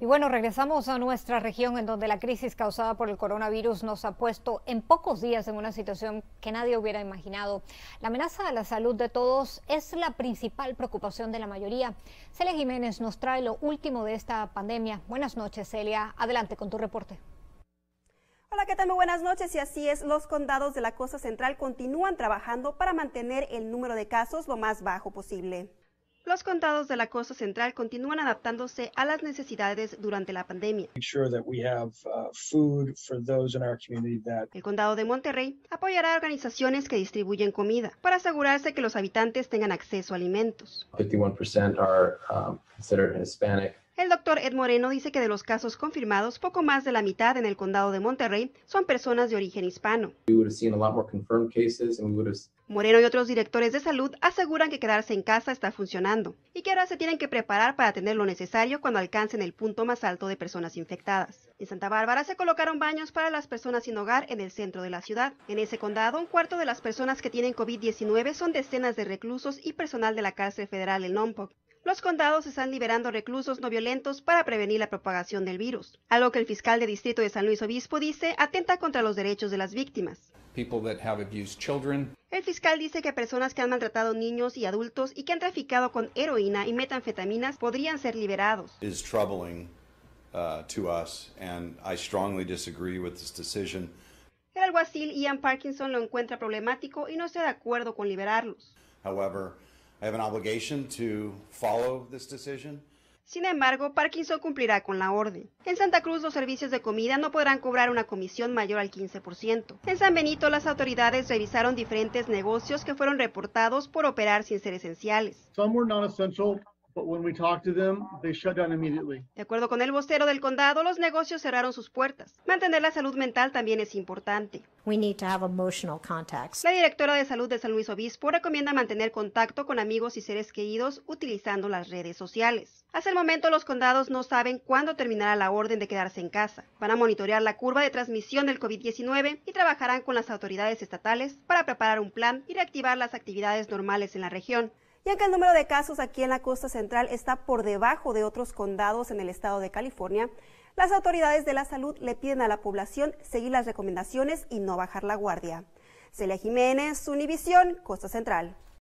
Y bueno, regresamos a nuestra región en donde la crisis causada por el coronavirus nos ha puesto en pocos días en una situación que nadie hubiera imaginado. La amenaza a la salud de todos es la principal preocupación de la mayoría. Celia Jiménez nos trae lo último de esta pandemia. Buenas noches, Celia. Adelante con tu reporte. Hola, ¿qué tal? Muy buenas noches. Y así es, los condados de la costa central continúan trabajando para mantener el número de casos lo más bajo posible los condados de la costa central continúan adaptándose a las necesidades durante la pandemia. El condado de Monterrey apoyará a organizaciones que distribuyen comida para asegurarse que los habitantes tengan acceso a alimentos. 51% are um, considered el doctor Ed Moreno dice que de los casos confirmados, poco más de la mitad en el condado de Monterrey son personas de origen hispano. Moreno y otros directores de salud aseguran que quedarse en casa está funcionando y que ahora se tienen que preparar para tener lo necesario cuando alcancen el punto más alto de personas infectadas. En Santa Bárbara se colocaron baños para las personas sin hogar en el centro de la ciudad. En ese condado, un cuarto de las personas que tienen COVID-19 son decenas de reclusos y personal de la cárcel federal en Lompoc los condados están liberando reclusos no violentos para prevenir la propagación del virus, algo que el fiscal de distrito de San Luis Obispo dice atenta contra los derechos de las víctimas. El fiscal dice que personas que han maltratado niños y adultos y que han traficado con heroína y metanfetaminas podrían ser liberados. El alguacil Ian Parkinson lo encuentra problemático y no está de acuerdo con liberarlos. However, sin embargo, Parkinson cumplirá con la orden. En Santa Cruz los servicios de comida no podrán cobrar una comisión mayor al 15%. En San Benito las autoridades revisaron diferentes negocios que fueron reportados por operar sin ser esenciales. De acuerdo con el vocero del condado, los negocios cerraron sus puertas. Mantener la salud mental también es importante. La directora de salud de San Luis Obispo recomienda mantener contacto con amigos y seres queridos utilizando las redes sociales. Hasta el momento los condados no saben cuándo terminará la orden de quedarse en casa. Van a monitorear la curva de transmisión del COVID-19 y trabajarán con las autoridades estatales para preparar un plan y reactivar las actividades normales en la región. Y que el número de casos aquí en la costa central está por debajo de otros condados en el estado de California, las autoridades de la salud le piden a la población seguir las recomendaciones y no bajar la guardia. Celia Jiménez, Univisión, Costa Central.